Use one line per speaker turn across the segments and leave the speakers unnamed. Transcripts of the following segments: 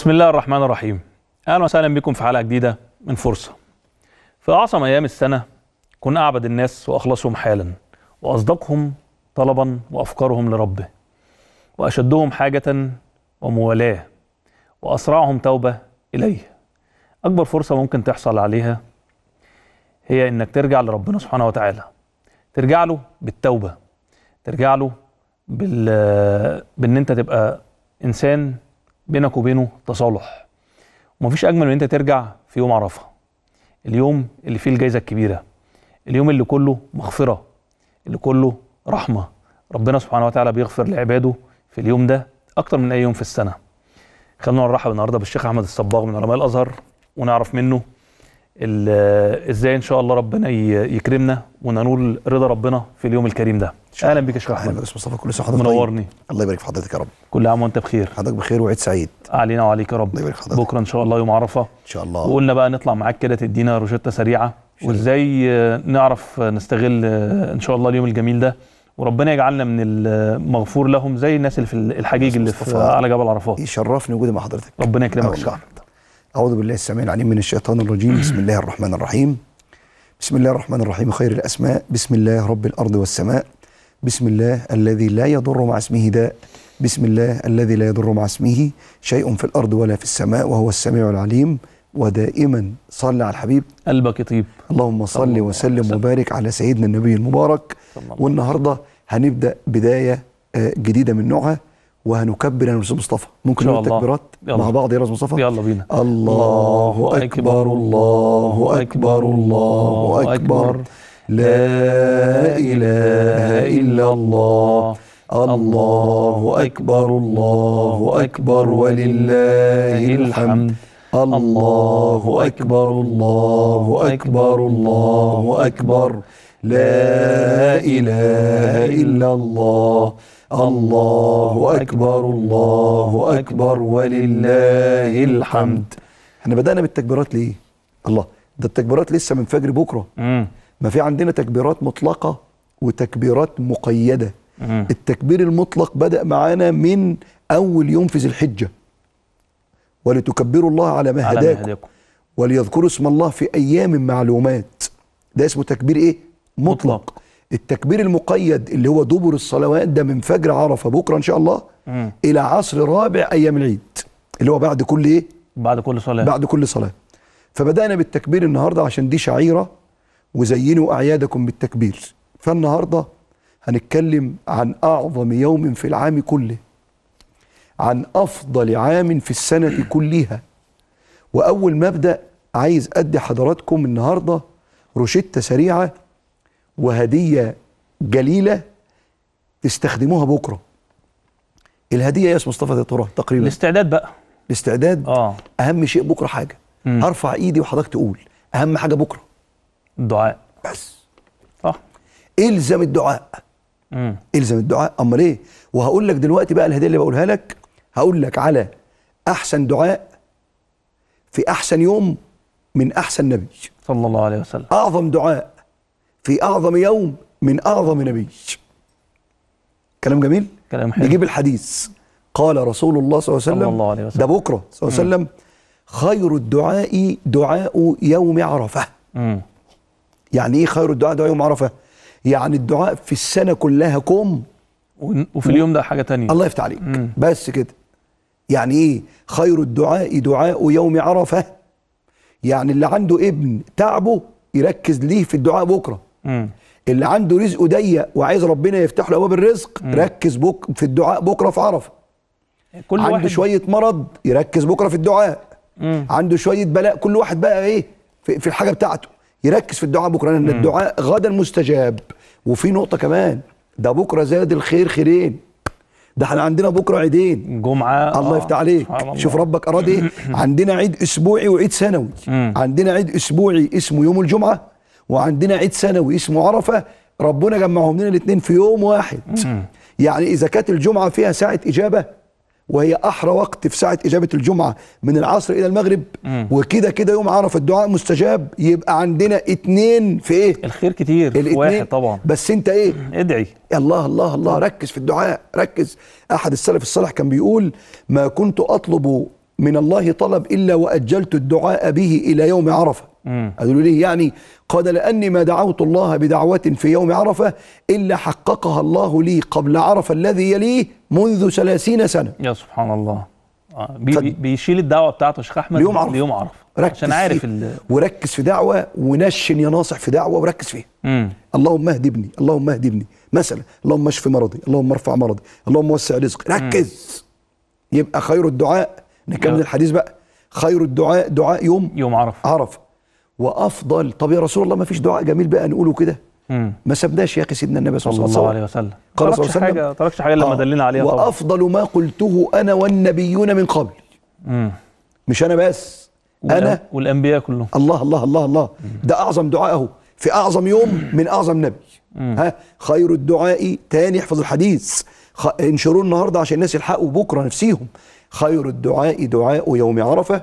بسم الله الرحمن الرحيم اهلا وسهلا بكم في حلقه جديده من فرصه في اعظم ايام السنه كن اعبد الناس واخلصهم حالا واصدقهم طلبا وافكارهم لربه واشدهم حاجه وموالاه واسرعهم توبه اليه اكبر فرصه ممكن تحصل عليها هي انك ترجع لربنا سبحانه وتعالى ترجع له بالتوبه ترجع له بال بان انت تبقى انسان بينك وبينه تصالح ومفيش اجمل من انت ترجع في يوم عرفه اليوم اللي فيه الجائزه الكبيره اليوم اللي كله مغفره اللي كله رحمه ربنا سبحانه وتعالى بيغفر لعباده في اليوم ده اكتر من اي يوم في السنه خلونا نرحب النهارده بالشيخ احمد الصباغ من علماء الازهر ونعرف منه ازاي ان شاء الله ربنا يكرمنا وننول رضا ربنا في اليوم الكريم ده اهلا بك يا شيخ احمد مصطفى كل سنه وحضرتك منورني طيب. الله يبارك في حضرتك يا رب كل عام وانت بخير حضرتك بخير وعيد سعيد علينا وعليك يا رب الله يبارك حضرتك بكره ان شاء الله يوم عرفه ان شاء الله وقلنا بقى نطلع معاك كده تدينا روشته سريعه وازاي نعرف نستغل ان شاء الله اليوم الجميل ده وربنا يجعلنا من المغفور لهم زي الناس اللي في الحجيج اللي في على جبل عرفات يشرفني وجودي مع حضرتك ربنا
يكرمك يا شيخ أعوذ بالله السميع العليم من الشيطان الرجيم بسم الله الرحمن الرحيم بسم الله الرحمن الرحيم خير الأسماء بسم الله رب الأرض والسماء بسم الله الذي لا يضر مع اسمه داء بسم الله الذي لا يضر مع اسمه شيء في الأرض ولا في السماء وهو السميع العليم ودائما صل على الحبيب قلبك يطيب اللهم صل وسلم وبارك على سيدنا النبي المبارك والنهارده هنبدأ بداية آه، جديدة من نوعها وهنكبر يا استاذ مصطفى ممكن نقول تكبيرات مع بعض يا استاذ
مصطفى يلا بينا الله اكبر الله اكبر الله اكبر لا اله الا الله الله اكبر الله اكبر ولله الحمد الله اكبر الله اكبر الله اكبر, الله أكبر لا إله إلا الله الله أكبر الله أكبر ولله
الحمد احنا بدأنا بالتكبيرات ليه؟ الله ده التكبيرات لسه من فجر بكرة ما في عندنا تكبيرات مطلقة وتكبيرات مقيدة التكبير المطلق بدأ معانا من أول يوم في ذي الحجة ولتكبروا الله على ما هداكم وليذكروا اسم الله في أيام معلومات ده اسمه تكبير إيه؟ مطلق التكبير المقيد اللي هو دبر الصلوات ده من فجر عرفه بكره ان شاء الله مم. الى عصر رابع ايام العيد اللي هو بعد كل ايه بعد كل صلاه بعد كل صلاه فبدانا بالتكبير النهارده عشان دي شعيره وزينوا اعيادكم بالتكبير فالنهارده هنتكلم عن اعظم يوم في العام كله عن افضل عام في السنه كلها واول ما ابدا عايز ادي حضراتكم النهارده روشته سريعه وهدية جليلة تستخدموها بكرة الهدية إيه يا مصطفى ترى تقريبا الاستعداد بقى الاستعداد آه. أهم شيء بكرة حاجة مم. أرفع إيدي وحضرتك تقول أهم حاجة بكرة الدعاء بس صح آه. الزم الدعاء مم. الزم الدعاء امال ايه وهقول لك دلوقتي بقى الهديه اللي بقولها لك هقول لك على احسن دعاء في احسن يوم من احسن نبي صلى الله عليه وسلم اعظم دعاء في أعظم يوم من أعظم نبي كلام جميل كلام حلو نجيب الحديث قال رسول الله صلى الله عليه وسلم, الله عليه وسلم. ده بكرة صلى الله عليه وسلم خير الدعاء دعاء يوم عرفة مم. يعني إيه خير الدعاء دعاء يوم عرفة يعني الدعاء في السنة كلها كم
وفي اليوم ده حاجة تانية الله
يفتح عليك مم. بس كده يعني إيه خير الدعاء دعاء يوم عرفة يعني اللي عنده ابن تعبه يركز ليه في الدعاء بكرة مم. اللي عنده رزقه ضيق وعايز ربنا يفتح له ابواب الرزق مم. ركز بك في الدعاء بكره في عرفه كل عنده واحد... شويه مرض يركز بكره في الدعاء مم. عنده شويه بلاء كل واحد بقى ايه في, في الحاجه بتاعته يركز في الدعاء بكره لان الدعاء غدا مستجاب وفي نقطه كمان ده بكره زاد الخير خيرين ده احنا عندنا بكره عيدين جمعه الله آه. يفتح عليك شوف ربك اراد ايه عندنا عيد اسبوعي وعيد سنوي عندنا عيد اسبوعي اسمه يوم الجمعه وعندنا عيد سنوي اسمه عرفه ربنا جمعهم لنا الاثنين في يوم واحد يعني اذا كانت الجمعه فيها ساعه اجابه وهي احرى وقت في ساعه اجابه الجمعه من العصر الى المغرب وكده كده يوم عرفه الدعاء مستجاب يبقى عندنا اثنين في ايه الخير كتير الاتنين واحد طبعا بس انت ايه ادعي الله الله الله ركز في الدعاء ركز احد السلف الصالح كان بيقول ما كنت اطلب من الله طلب الا واجلت الدعاء به الى يوم عرفه قالوا ليه يعني قال لأني ما دعوت الله بدعوة في يوم عرفة إلا حققها الله لي قبل عرفة الذي يليه منذ ثلاثين سنة
يا سبحان الله آه، بي بيشيل الدعوه بتاعته شيخ احمد ليوم عرفه ليوم عرفه عشان عارف
وركز في دعوه ونشن يا ناصح في دعوه وركز فيها اللهم اهد ابني اللهم اهد ابني مثلا اللهم اشف مرضي اللهم ارفع مرضي اللهم وسع رزقي ركز مم. يبقى خير الدعاء نكمل الحديث بقى خير الدعاء دعاء يوم يوم عرفه عرفه وافضل طب يا رسول الله ما فيش دعاء جميل بقى نقوله كده ما سبناش يا اخي سيدنا النبي صلى الله عليه وسلم
قال صلى الله عليه وسلم تركش حاجه لما آه. دلنا عليها وافضل
ما قلته انا والنبيون من قبل مم. مش انا بس انا والانبياء كلهم الله الله الله الله مم. ده اعظم دعاء اهو في اعظم يوم من اعظم نبي مم. ها خير الدعاء تاني احفظ الحديث خ... انشروه النهارده عشان الناس يلحقوا بكره نفسيهم خير الدعاء دعاء يوم عرفه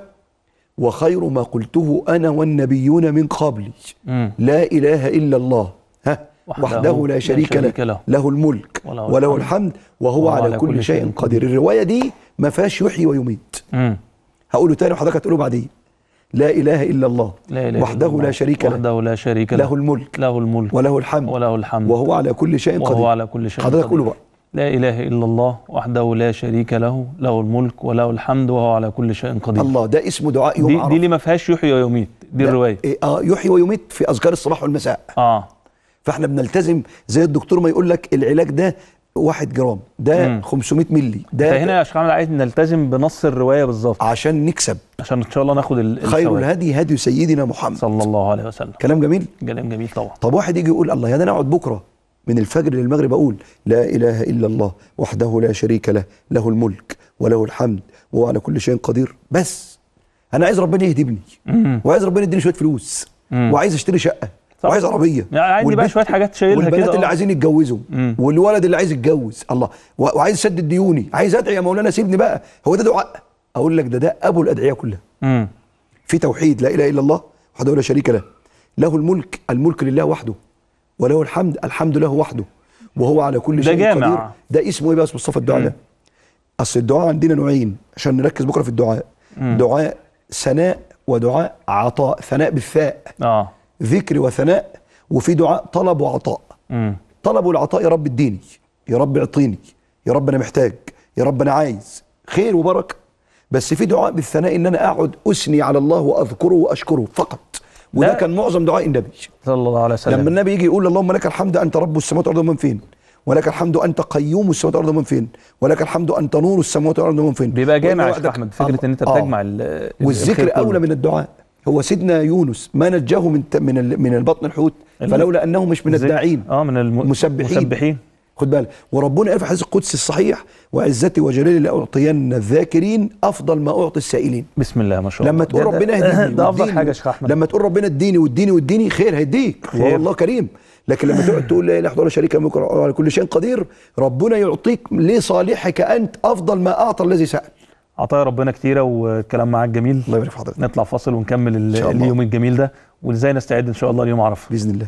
وخير ما قلته أنا والنبيون من قبلي لا إله إلا الله ها وحده لا شريك له له, له الملك وله الحمد وهو على كل شيء قدير الرواية دي ما فيهاش يحيي ويميت هقوله تاني وحضرتك هتقوله بعدين لا إله إلا الله لا إله وحده إلا لا شريك له وحده
لا شريك له له الملك له الملك وله الحمد وله الحمد وهو على كل شيء قدير وهو على كل شيء قدير حضرتك قوله بقى لا إله إلا الله وحده لا شريك له له الملك وله الحمد وهو على كل شيء قدير الله
ده اسمه دعاء يوم دي, عرفة. دي اللي
ما فيهاش يحيي ويميت
دي الرواية إيه، اه يحيي ويميت في أذكار الصباح والمساء اه فاحنا بنلتزم زي الدكتور ما يقول لك العلاج ده واحد جرام ده مم. 500 ملي ده
فهنا يا شيخ عامل عايز نلتزم بنص الروايه بالظبط عشان نكسب عشان ان شاء الله ناخد ال خير الهدي هدي سيدنا محمد صلى الله عليه وسلم كلام جميل كلام جميل طبعا
طب واحد يجي يقول الله يا ده انا اقعد بكره من الفجر للمغرب أقول لا إله إلا الله وحده لا شريك له له الملك وله الحمد وهو على كل شيء قدير بس أنا عايز ربنا يهدي ابني وعايز ربنا يديني شوية فلوس وعايز أشتري شقة صح. وعايز عربيه يعني عندي بقى شويه حاجات شايلها والبنات كده اللي اه. عايزين يتجوزوا والولد اللي عايز يتجوز الله وعايز اسدد ديوني عايز ادعي يا مولانا سيبني بقى هو ده دعاء اقول لك ده ده ابو الادعيه كلها مم. في توحيد لا اله الا الله وحده لا شريك له له الملك الملك لله وحده وله الحمد الحمد له وحده وهو على كل شيء ده جامع. قدير ده اسمه ايه بقى مصطفى الدعاء ده اصل الدعاء عندنا نوعين عشان نركز بكره في الدعاء م. دعاء ثناء ودعاء عطاء ثناء بالثاء اه ذكر وثناء وفي دعاء طلب وعطاء م. طلب والعطاء يا رب اديني يا رب اعطيني يا رب انا محتاج يا رب انا عايز خير وبركه بس في دعاء بالثناء ان انا اقعد اثني على الله واذكره واشكره فقط وده كان معظم دعاء النبي صلى الله عليه وسلم لما النبي يجي يقول اللهم لك الحمد انت رب السماوات والارض من فين ولك الحمد انت قيوم السماوات والارض من فين ولك الحمد انت نور السماوات والارض من فين بيبقى جامع يا احمد فكره آه. ان انت بتجمع
آه. والذكر اولى
من الدعاء هو سيدنا يونس ما نجاه من من من البطن الحوت فلولا انه مش من الداعين اه من المسبحين خد بالك وربنا قال في الحديث القدسي الصحيح وعزتي وجلالي لاعطين الذاكرين افضل ما اعطي السائلين
بسم الله ما شاء الله لما تقول ربنا اهديني ده افضل
حاجه يا شيخ احمد لما تقول ربنا اديني واديني واديني خير هيديك خير. والله كريم لكن لما تقعد تقول لا اله الا شريك له على كل شيء قدير ربنا يعطيك لصالحك انت افضل ما اعطى الذي سال
عطايا ربنا كتيره والكلام معاك جميل الله يبارك في حضرتك نطلع فاصل ونكمل اليوم الجميل ده وازاي نستعد ان شاء الله ليوم عرفه باذن الله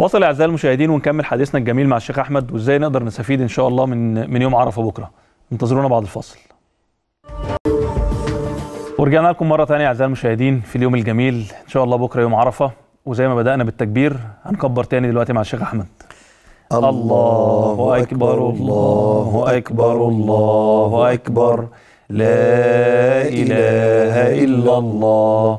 وصل اعزائي المشاهدين ونكمل حديثنا الجميل مع الشيخ احمد وازاي نقدر نستفيد ان شاء الله من من يوم عرفه بكره انتظرونا بعد الفاصل ورجعنا لكم مره ثانيه اعزائي المشاهدين في اليوم الجميل ان شاء الله بكره يوم عرفه وزي ما بدانا بالتكبير هنكبر تاني دلوقتي مع الشيخ احمد الله اكبر الله اكبر الله اكبر لا اله الا
الله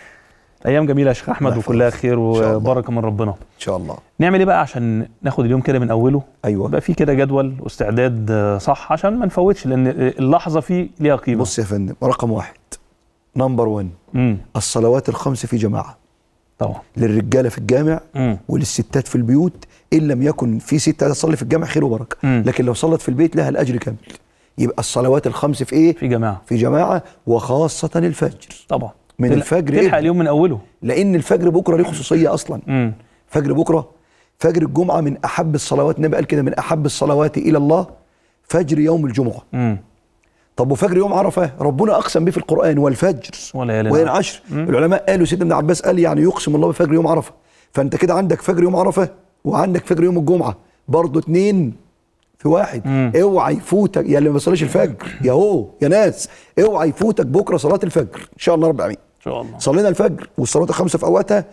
ايام جميله يا شيخ احمد وكلها خير وبركه من ربنا ان شاء الله نعمل ايه بقى عشان ناخد اليوم كده من اوله ايوه يبقى في كده جدول واستعداد آه، صح عشان ما نفوتش لان اللحظه فيه ليها قيمه بص يا فندم رقم واحد نمبر 1 الصلوات الخمس في جماعه
طبعا للرجاله في الجامع مم. وللستات في البيوت ان لم يكن في ست تصلي في الجامع خير وبركه مم. لكن لو صلت في البيت لها الاجر كامل يبقى الصلوات الخمس في ايه في جماعه في جماعه وخاصه الفجر طبعا من الفجر تلحق اليوم
من اوله لان الفجر
بكره ليه خصوصيه اصلا مم. فجر بكره فجر الجمعه من احب الصلوات النبي قال كده من احب الصلوات الى الله فجر يوم الجمعه مم. طب وفجر يوم عرفه ربنا اقسم به في القران والفجر
وليالي العشر
العلماء قالوا سيدنا ابن عباس قال يعني يقسم الله بفجر يوم عرفه فانت كده عندك فجر يوم عرفه وعندك فجر يوم الجمعه برضه اتنين في واحد مم. اوعى يفوتك يا اللي ما بيصليش الفجر يا هو يا ناس اوعى يفوتك بكره صلاه الفجر ان شاء الله رب العالمين شاء الله صلينا الفجر والصلاة الخمسه في اوقاتها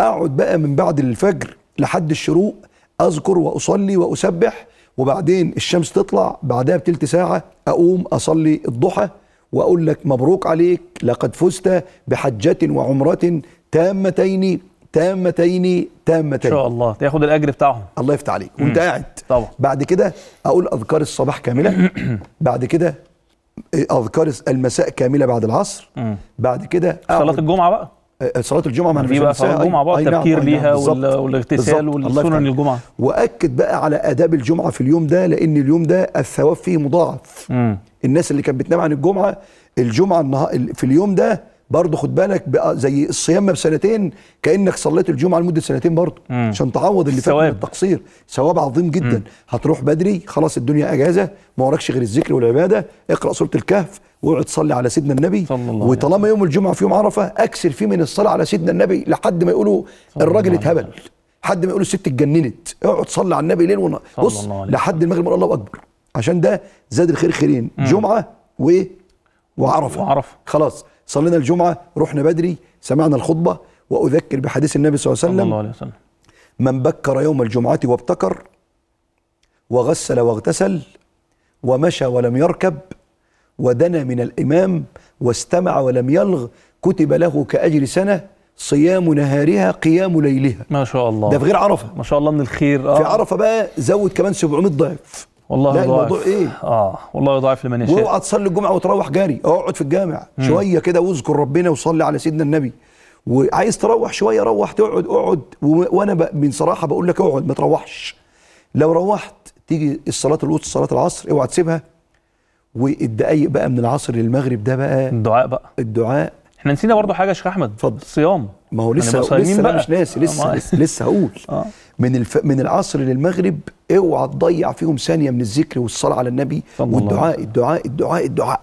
اقعد بقى من بعد الفجر لحد الشروق اذكر واصلي واسبح وبعدين الشمس تطلع بعدها بتلت ساعه اقوم اصلي الضحى واقول لك مبروك عليك لقد فزت بحجه وعمره تامتين تامتين تامتين ان شاء
الله تاخد الاجر بتاعهم الله يفتح عليك وانت قاعد طبعا
بعد كده اقول اذكار الصباح كامله بعد كده اذكار المساء كامله بعد العصر مم. بعد كده صلاه الجمعه بقى آه، آه، صلاه الجمعه ما انا بقى صلاه الجمعه بقى نعم، التبكير نعم، ليها والاغتسال والسنن الجمعه واكد بقى على اداب الجمعه في اليوم ده لان اليوم ده الثواب فيه مضاعف مم. الناس اللي كانت بتنام عن الجمعه الجمعه في اليوم ده برضه خد بالك زي الصيام بسنتين كانك صليت الجمعه لمده سنتين برضه عشان تعوض اللي فات من التقصير ثواب عظيم جدا مم. هتروح بدري خلاص الدنيا اجازه ما وراكش غير الذكر والعباده اقرا سوره الكهف واقعد صلي على سيدنا النبي وطالما يوم الجمعه في يوم عرفه اكثر فيه من الصلاه على سيدنا النبي لحد ما يقولوا الراجل اتهبل لحد ما يقولوا الست اتجننت اقعد صلي على النبي ليل ونهار بص لحد المغرب الله اكبر عشان ده زاد الخير خيرين جمعه و وعرفه وعرفه خلاص صلينا الجمعه رحنا بدري سمعنا الخطبه واذكر بحديث النبي صلى الله عليه وسلم الله عليه وسلم من بكر يوم الجمعه وابتكر وغسل واغتسل ومشى ولم يركب ودنا من الامام واستمع ولم يلغ كتب له كاجر سنه صيام نهارها
قيام ليلها ما شاء الله ده في غير عرفه ما شاء الله من الخير
آه. في عرفه بقى زود كمان 700 ضعف
والله لا الموضوع ايه اه والله يضاعف لمن يشاء واوعى تصلي الجمعه وتروح جاري،
اقعد في الجامع مم. شويه كده واذكر ربنا وصلي على سيدنا النبي وعايز تروح شويه روح تقعد اقعد وانا ب... من صراحه بقول لك اقعد ما تروحش لو روحت تيجي الصلاه الوسطى صلاه العصر اوعى تسيبها والدقايق بقى من العصر للمغرب
ده بقى الدعاء بقى الدعاء احنا نسينا برضه حاجه يا شيخ احمد اتفضل الصيام ما هو لسه يعني لسه بقى. مش ناسي لسه, آه.
لسه هقول آه. من الف... من العصر للمغرب اوعى تضيع فيهم ثانيه من الذكر والصلاه على النبي والدعاء الدعاء الدعاء الدعاء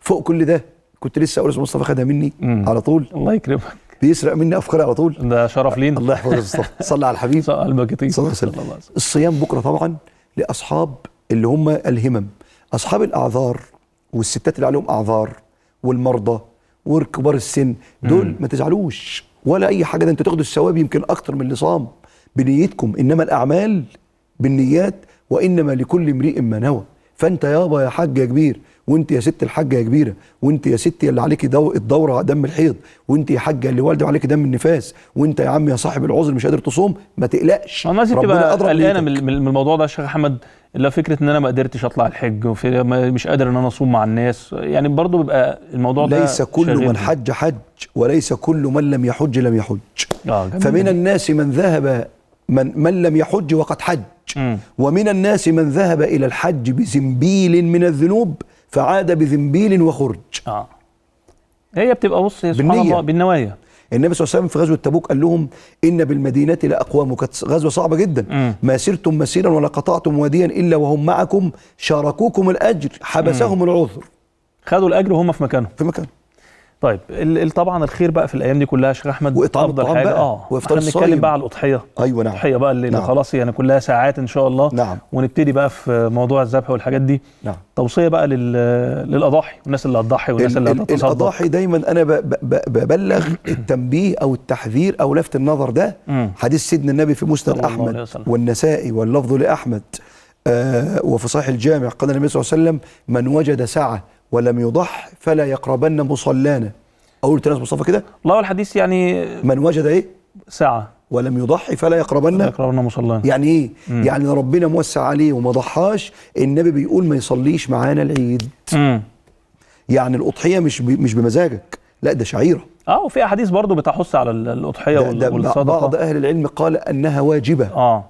فوق كل ده كنت لسه اقول مصطفى خدها مني مم. على طول الله يكرمك بيسرق مني افكاري على طول
ده شرف لينا الله يحفظك مصطفى صل على الحبيب صل على
صلى الله عليه وسلم الصيام بكره طبعا لاصحاب اللي هم الهمم اصحاب الاعذار والستات اللي عليهم اعذار والمرضى وكبار السن دول مم. ما تزعلوش ولا اي حاجه ده انت تاخد الثواب يمكن اكتر من اللي صام بنيتكم إنما الأعمال بالنيات وإنما لكل امرئ ما نوى فأنت يابا يا حاج يا كبير وانت يا ست الحاجه يا كبيره وانت يا ست اللي عليكي دو الدوره دم الحيض وانت يا حاجه اللي والدك عليكي دم النفاس وانت يا عم يا صاحب العذر مش قادر تصوم ما تقلقش الناس بتبقى قلقانه
من الموضوع ده يا شيخ احمد لا فكره ان انا ما قدرتش اطلع الحج وفي مش قادر ان انا اصوم مع الناس يعني برضو بيبقى الموضوع ده ليس كل من
حج حج وليس كل من لم يحج لم يحج آه جميل. فمن الناس من ذهب من, من لم يحج وقد حج م. ومن الناس من ذهب إلى الحج بزنبيل من الذنوب فعاد بذنبيل وخرج آه.
هي بتبقى بص سبحان الله
بالنوايا النبي صلى الله عليه وسلم في غزوه تبوك قال لهم ان بالمدينه لاقوام كانت غزوه صعبه جدا م. ما سرتم مسيرا ولا قطعتم
واديا الا وهم معكم شاركوكم الاجر حبسهم م. العذر خدوا الاجر وهم في مكانهم في مكانهم طيب طبعا الخير بقى في الايام دي كلها يا شيخ احمد واطعام افضل حاجه بقى. اه وافطار بنتكلم بقى على الاضحيه ايوه نعم الاضحيه بقى اللي نعم. خلاص يعني كلها ساعات ان شاء الله نعم ونبتدي بقى في موضوع الذبح والحاجات دي نعم توصيه بقى للاضاحي والناس اللي هتضحي والناس اللي هتتصدق الاضاحي
دايما انا ببلغ التنبيه او التحذير او لفت النظر ده حديث سيدنا النبي في مسند احمد والنسائي واللفظ لاحمد آه وفي صحيح الجامع قال النبي صلى الله عليه وسلم من وجد سعه ولم يضح فلا يقربن مصلانا أو قلت لناس مصطفى كده
الله والحديث يعني من وجد إيه
ساعة ولم يضحي فلا يقربن فلا يقربن مصلانا يعني ايه؟ مم. يعني ربنا موسع عليه وما ضحاش النبي بيقول ما يصليش معانا العيد مم. يعني الاضحيه مش مش بمزاجك لا ده شعيره
اه وفي احاديث برضه بتحث على الاضحيه والصدقه بعض اهل العلم قال انها واجبه اه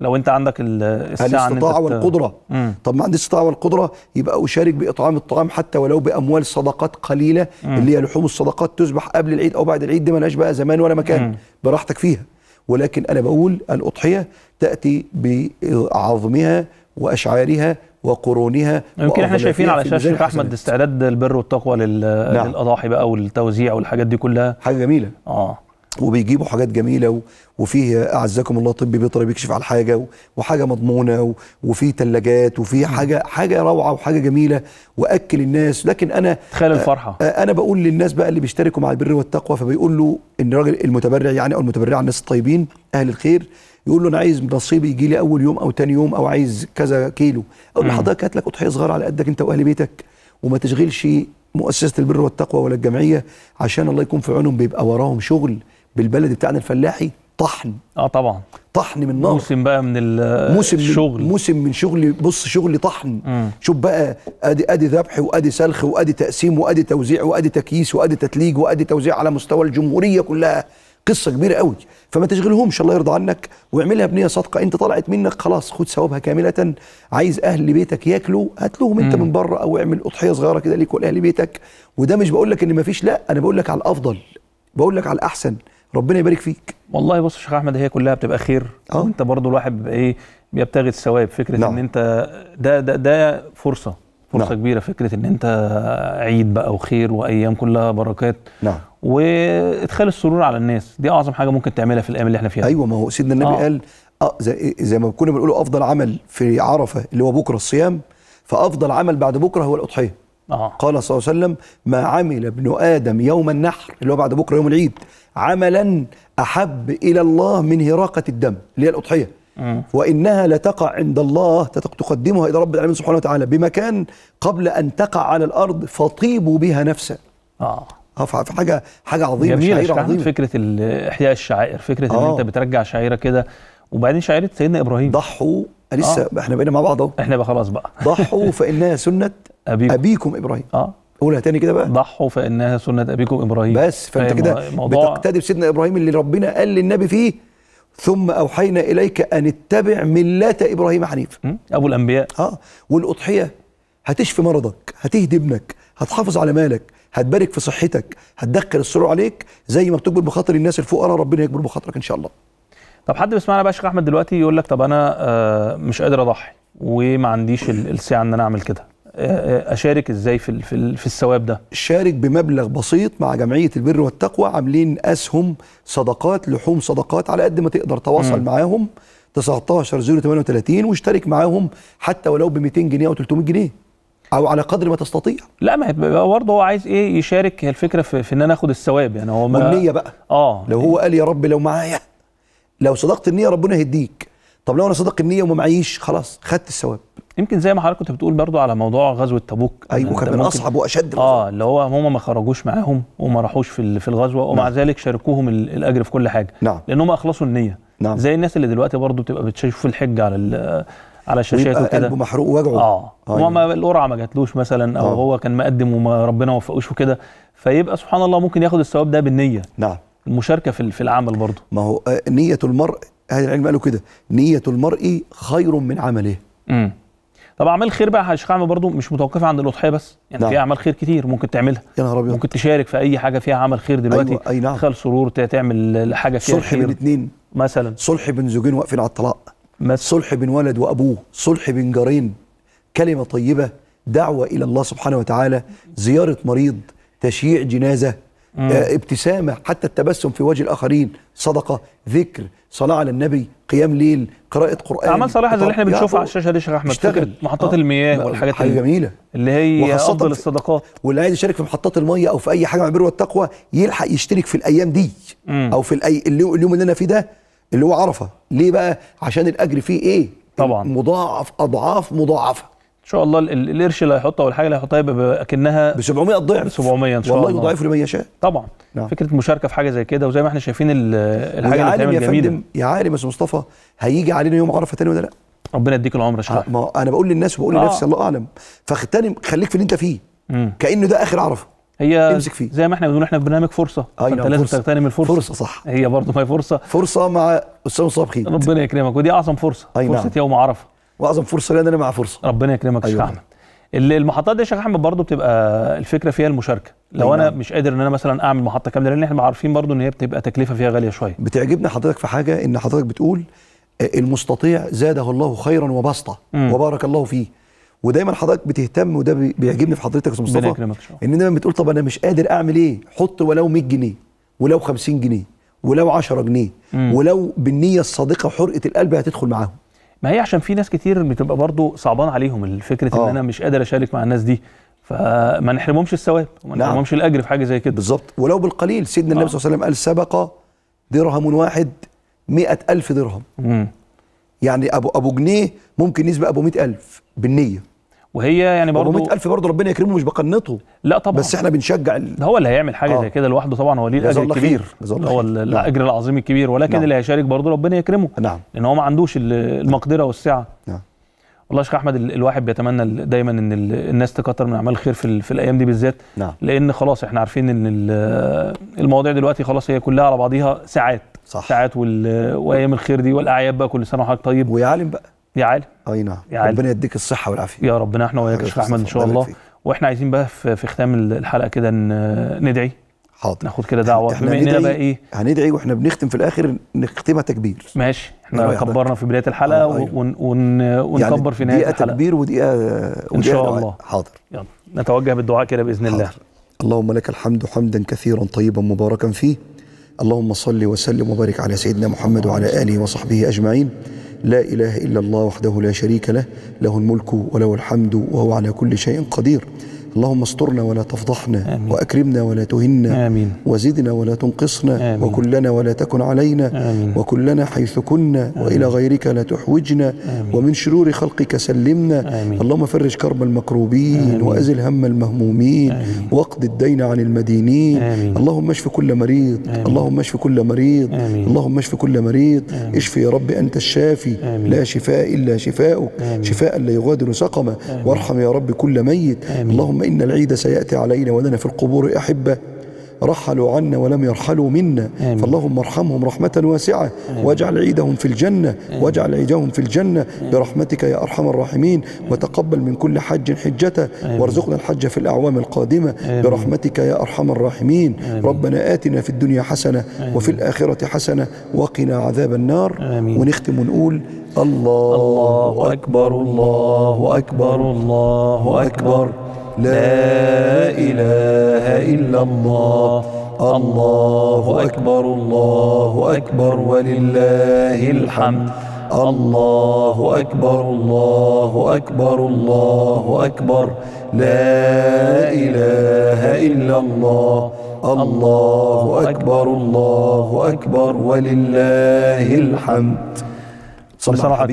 لو انت عندك الساعه الاستطاعه والقدره
مم.
طب ما عندي استطاعه والقدره يبقى اشارك باطعام الطعام حتى ولو باموال صدقات قليله مم. اللي هي لحوم الصدقات تذبح قبل العيد او بعد العيد دي مالهاش بقى زمان ولا مكان مم. براحتك فيها ولكن انا بقول الاضحيه تاتي بعظمها واشعارها وقرونها يمكن احنا شايفين على شاشه احمد
استعداد البر والتقوى نعم. للاضاحي بقى والتوزيع والحاجات دي كلها حاجه جميله اه وبيجيبوا
حاجات جميله وفيه اعزكم الله طبي بيطري بيكشف على حاجه وحاجه مضمونه وفي ثلاجات وفي حاجه حاجه روعه وحاجه جميله واكل الناس لكن انا تخيل الفرحه انا بقول للناس بقى اللي بيشتركوا مع البر والتقوى فبيقول له ان الراجل المتبرع يعني او المتبرع الناس الطيبين اهل الخير يقول له انا عايز نصيبي يجي لي اول يوم او ثاني يوم او عايز كذا كيلو اقول له حضرتك هات لك اضحيه صغيره على قدك انت واهل بيتك وما تشغلش مؤسسه البر والتقوى ولا الجمعيه عشان الله يكون في عونهم بيبقى وراهم شغل بالبلد بتاعنا الفلاحي طحن
اه طبعا طحن من نار موسم بقى من موسم الشغل
موسم من شغل بص شغل طحن مم. شوف بقى ادي ادي ذبح وادي سلخ وادي تقسيم وادي توزيع وادي تكييس وادي تتليج وادي توزيع على مستوى الجمهوريه كلها قصه كبيره قوي فما تشغلهمش الله يرضى عنك واعملها بنيه صادقه انت طلعت منك خلاص خد ثوابها كامله عايز اهل بيتك ياكلوا هات لهم انت من بره او اعمل اضحيه صغيره كده ليك ولاهل بيتك
وده مش بقول لك ان ما فيش لا انا بقول لك على الافضل بقول لك على الاحسن ربنا يبارك فيك والله بص يا شيخ احمد هي كلها بتبقى خير أوه. وانت برضو الواحد بيبقى ايه بيبتغي الثواب فكره نعم. ان انت ده ده, ده فرصه فرصه نعم. كبيره فكره ان انت عيد بقى وخير وايام كلها بركات نعم وادخال السرور على الناس دي اعظم حاجه ممكن تعملها في الايام اللي احنا فيها ايوه ما هو سيدنا النبي آه.
قال آه زي, زي ما كنا بنقول افضل عمل في عرفه اللي هو بكره الصيام فافضل عمل بعد بكره هو الاضحيه آه. قال صلى الله عليه وسلم ما عمل ابن آدم يوم النحر اللي هو بعد بكرة يوم العيد عملا أحب إلى الله من هراقة الدم اللي هي الأضحية وإنها لتقع عند الله تقدمها إلى رب العالمين سبحانه وتعالى بمكان قبل أن تقع على الأرض فطيبوا بها نفسا آه. آه، في حاجه حاجه عظيمه جميلة شعيره عظيمه
فكره احياء الشعائر فكره آه. ان انت بترجع شعيره كده وبعدين شعيره سيدنا ابراهيم ضحوا آه. لسه آه. احنا بقينا مع بعض اهو احنا بقى خلاص بقى ضحوا فانها سنه أبيكم. ابيكم ابراهيم اه قولها تاني كده بقى ضحوا فانها سنه ابيكم ابراهيم بس فانت كده بتقتدي بسيدنا ابراهيم اللي ربنا
قال للنبي فيه ثم اوحينا اليك ان اتبع مله ابراهيم حنيف ابو الانبياء اه والاضحيه هتشفي مرضك هتهدي ابنك هتحافظ على مالك هتبارك في صحتك هتدخل السرور عليك زي ما بتجبر بخاطر الناس الفقراء ربنا
يجبر بخاطرك ان شاء الله طب حد بيسمعنا بقى شيخ احمد دلوقتي يقول لك طب انا آه، مش قادر اضحي وما عنديش السعه ان انا اعمل كده آه، آه، اشارك ازاي في في الثواب ده شارك بمبلغ بسيط مع جمعيه البر والتقوى عاملين اسهم صدقات
لحوم صدقات على قد ما تقدر تواصل معاهم 19 38 واشترك معاهم حتى ولو ب 200 جنيه او 300 جنيه او على قدر ما تستطيع
لا ما برضه هو عايز ايه يشارك الفكره في, في ان انا اخد الثواب يعني هو ما والنيه بقى اه لو هو قال يا رب لو معايا لو صدقت النيه ربنا هيديك طب لو انا صادق النيه وما معيش خلاص خدت الثواب يمكن زي ما حضرتك كنت بتقول برضو على موضوع غزوه تبوك ايوه كان من اصعب واشد اه اللي هو هم ما خرجوش معاهم وما راحوش في في الغزوه ومع نعم. ذلك شاركوهم الاجر في كل حاجه نعم لان هم اخلصوا النيه نعم. زي الناس اللي دلوقتي برضو بتبقى بتشوف الحج على على الشاشات وكده قلبه محروق وجعه
اه هو أيوة. ما
القرعه ما جاتلوش مثلا او آه. هو كان مقدم وما ربنا وفقوش وكده فيبقى سبحان الله ممكن ياخد الثواب ده بالنيه نعم المشاركه في في العمل برضه ما هو آه، نيه المرء اهل العلم قالوا كده نيه المرء خير من عمله امم طب اعمال خير بقى يا شيخ عامر برضه مش متوقفه عند الاضحيه بس يعني نعم. في اعمال خير كتير ممكن تعملها يا نهار ابيض ممكن تشارك في اي حاجه فيها عمل خير دلوقتي أيوة. أي نعم. تدخل سرور تعمل حاجه فيها صلح بين اتنين مثلا صلح بين زوجين واقفين على الطلاق مثلا صلح بين ولد وابوه
صلح بين جارين كلمه طيبه دعوه الى الله سبحانه وتعالى زياره مريض تشييع جنازه آه، ابتسامه حتى التبسم في وجه الاخرين صدقه ذكر صلاه على النبي قيام ليل قراءه قران اعمال صالحه زي اللي احنا بنشوفها على الشاشه دي يا شيخ احمد فكره محطات آه المياه والحاجات حاجه جميله اللي هي افضل الصدقات واللي عايز يشارك في محطات الميه او في اي حاجه مع البر والتقوى يلحق يشترك في الايام دي مم. او في الأي... اليوم اللي انا فيه ده اللي هو عرفه ليه بقى عشان الاجر فيه ايه طبعا مضاعف
اضعاف مضاعفه شاء الله القرش اللي هيحطها والحاجه اللي هيحطها يبقى اكنها ب 700 ضعف 700 ان شاء والله الله والله يضاعفوا لمن يشاء طبعا نعم. فكره مشاركه في حاجه زي كده وزي ما احنا شايفين الحاجه اللي بتعمل جميله يا عالم يا استاذ مصطفى هيجي علينا يوم عرفه تاني ولا لا؟ ربنا يديك العمر
يا شباب آه، ما انا بقول للناس وبقول آه. لنفسي الله اعلم فاغتنم خليك في اللي انت فيه مم. كانه ده اخر
عرفه هي امسك فيه زي ما احنا بنقول احنا في برنامج فرصه آه، فانت لازم تغتنم الفرصه فرصه صح هي برضه ما هي فرصه فرصه مع استاذ مصطفى خير ربنا يكرمك ودي اعظم فرصه فرصه نعم. يوم عرفه واعظم فرصه لي انا مع فرصه ربنا يكرمك يا أيوة. شيخ احمد المحطات دي يا شيخ احمد برضه بتبقى الفكره فيها المشاركه لو انا نعم. مش قادر ان انا مثلا اعمل محطه كامله لان احنا عارفين برضه ان هي بتبقى تكلفه فيها غاليه شويه بتعجبني حضرتك في حاجه ان حضرتك بتقول آه، المستطيع زاده الله خيرا وبسطا
وبارك الله فيه ودايما حضرتك بتهتم وده بيعجبني في حضرتك يا استاذ مصطفى ان دايما بتقول طب انا مش قادر اعمل ايه حط ولو 100 جنيه ولو 50 جنيه ولو 10
جنيه مم. ولو بالنيه الصادقه وحرقه القلب هتدخل معاهم ما هي عشان في ناس كتير بتبقى برضو صعبان عليهم أوه. ان آه. انا مش قادر اشارك مع الناس دي فما نحرمهمش الثواب وما نعم. نحرمهمش الاجر في حاجه زي كده بالظبط ولو بالقليل سيدنا النبي آه. صلى الله عليه
وسلم قال سبق درهم واحد مئة ألف درهم مم. يعني أبو أبو جنيه ممكن يسبق أبو مئة ألف بالنية وهي يعني برضه 100000 برضه ربنا يكرمه مش بقنطه لا طبعا بس احنا
بنشجع ال... ده هو اللي هيعمل حاجه آه. زي كده لوحده طبعا هو ليه الاجر الكبير هو نعم. الاجر العظيم الكبير ولكن نعم. اللي هيشارك برضه ربنا يكرمه نعم لان هو ما عندوش المقدره والسعه نعم والله يا شيخ احمد الواحد بيتمنى دايما ان الناس تكتر من اعمال الخير في, في الايام دي بالذات نعم. لان خلاص احنا عارفين ان المواضيع دلوقتي خلاص هي كلها على بعضيها ساعات صح ساعات وايام الخير دي والاعياد بقى كل سنه وحضرتك طيب ويا عالم بقى يا عالم اي نعم ربنا يديك الصحه والعافيه يا ربنا احنا وياك يا شيخ احمد ان شاء الله واحنا عايزين بقى في ختام الحلقه كده ندعي حاضر ناخد كده دعوه احنا بما اننا بقى ايه
هندعي واحنا بنختم في
الاخر نختمها تكبير ماشي احنا كبرنا في بدايه الحلقه آه أيوه. ون ون يعني ونكبر يعني في نهايه الحلقه دقيقة تكبير ودقيقه ان شاء الله حاضر يلا نتوجه بالدعاء كده باذن حاضر. الله
اللهم لك الحمد حمدا كثيرا طيبا مباركا فيه اللهم صل وسلم وبارك على سيدنا محمد وعلى اله وصحبه اجمعين لا إله إلا الله وحده لا شريك له له الملك وله الحمد وهو على كل شيء قدير اللهم استرنا ولا تفضحنا آمين. وأكرمنا ولا تهنا آمين. وزدنا ولا تنقصنا آمين. وكلنا ولا تكن علينا آمين. وكلنا حيث كنا آمين. وإلى غيرك لا تحوجنا آمين. ومن شرور خلقك سلمنا آمين. اللهم فرج كرب المكروبين آمين. وأزل هم المهمومين آمين. واقض الدين عن المدينين آمين. اللهم اشف كل مريض آمين. اللهم اشف كل مريض آمين. اللهم اشف كل مريض آمين. اشف يا رب أنت الشافي آمين. لا شفاء إلا شفاؤك شفاء لا يغادر سقما وارحم يا رب كل ميت آمين. اللهم اللهم إن العيد سيأتي علينا ولنا في القبور أحبة رحلوا عنا ولم يرحلوا منا آمين. فاللهم ارحمهم رحمة واسعة واجعل عيدهم في الجنة آمين. واجعل عيدهم في الجنة برحمتك يا أرحم الراحمين وتقبل من كل حج حجته آمين. وارزقنا الحج في الأعوام القادمة آمين. برحمتك يا أرحم الراحمين آمين. ربنا آتنا في الدنيا حسنة وفي الآخرة حسنة
وقنا عذاب النار آمين. ونختم ونقول الله, الله أكبر الله أكبر الله أكبر, الله أكبر لا إله إلا الله الله أكبر الله أكبر ولله الحمد الله أكبر الله أكبر الله أكبر لا إله إلا الله الله أكبر الله أكبر
ولله الحمد صلى بصراحة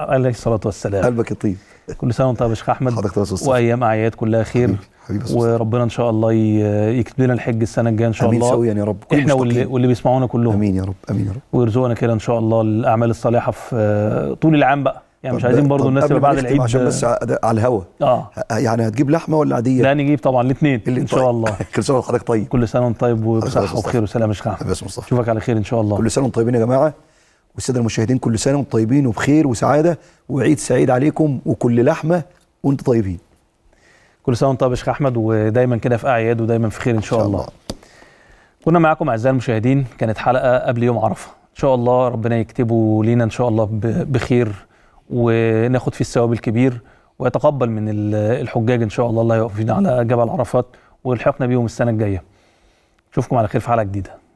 عليه الصلاة والسلام قلبك طيب كل سنه وانت يا باشمهندس احمد حضرتك وايام اعياد كلها خير حبيبي وربنا ان شاء الله يكتب لنا الحج السنه الجايه ان شاء امين الله امين سويا يا رب كل احنا واللي, واللي بيسمعونا كلهم امين يا رب امين يا رب ويرزقنا كده ان شاء الله الاعمال الصالحه في طول العام بقى يعني مش عايزين برضه الناس اللي بعد العيد عشان بس على
الهوا اه يعني هتجيب لحمه ولا
عاديه؟ لا نجيب طبعا الاثنين ان طيب. شاء الله كل سنه وحضرتك طيب كل سنه وانت طيب وبصحه وبخير وسلامه يا شيخ احمد اشوفك على خير ان شاء الله
كل سنه وانتم طيبين يا جماعه والساده المشاهدين كل سنه وانتم طيبين وبخير وسعاده وعيد سعيد
عليكم وكل لحمه وانتم طيبين كل سنه وانت طيب يا شيخ احمد ودايما كده في اعياد ودايما في خير ان شاء, إن شاء الله. الله كنا معاكم اعزائي المشاهدين كانت حلقه قبل يوم عرفه ان شاء الله ربنا يكتبه لينا ان شاء الله بخير وناخد فيه الثواب الكبير ويتقبل من الحجاج ان شاء الله الله يوفينا على جبل عرفات ويلحقنا بيهم السنه الجايه نشوفكم على خير في حلقه جديده